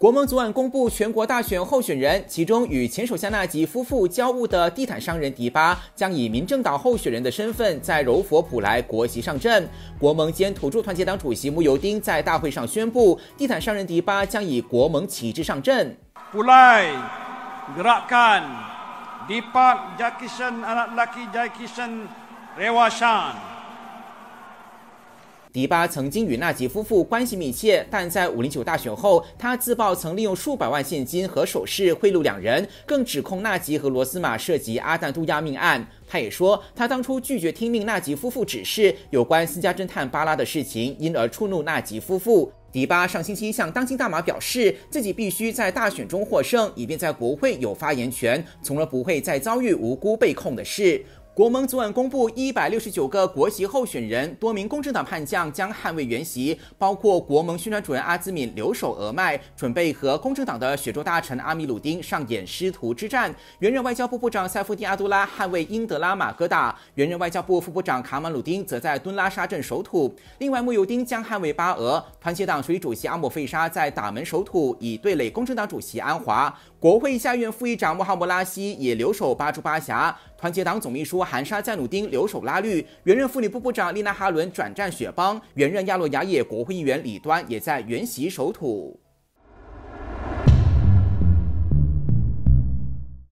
国盟昨晚公布全国大选候选人，其中与前首相纳吉夫妇交恶的地毯商人迪巴将以民政党候选人的身份在柔佛普莱国席上阵。国盟兼土著团结党主席慕尤丁在大会上宣布，地毯商人迪巴将以国盟旗帜上阵。迪巴曾经与纳吉夫妇关系密切，但在五零九大选后，他自曝曾利用数百万现金和首饰贿赂两人，更指控纳吉和罗斯玛涉及阿旦杜亚命案。他也说，他当初拒绝听命纳吉夫妇指示有关私家侦探巴拉的事情，因而触怒纳吉夫妇。迪巴上星期向《当今大马》表示，自己必须在大选中获胜，以便在国会有发言权，从而不会再遭遇无辜被控的事。国盟昨晚公布一百六十九个国席候选人，多名公正党叛将将捍卫原席，包括国盟宣传主任阿兹敏留守俄麦，准备和公正党的雪州大臣阿米鲁丁上演师徒之战。原任外交部部长塞夫蒂阿杜拉捍卫英德拉马哥大，原任外交部副部长卡马鲁丁则在敦拉沙镇守土。另外，穆尤丁将捍卫巴俄，团结党主席主席阿姆费沙在打门守土，以对垒公正党主席安华。国会下院副议长穆哈莫拉希也留守巴珠巴峡，团结党总秘书。韩沙加努丁留守拉绿，原任妇女部部长丽娜哈伦转战雪邦，原任亚洛雅野国会议员李端也在原席守土。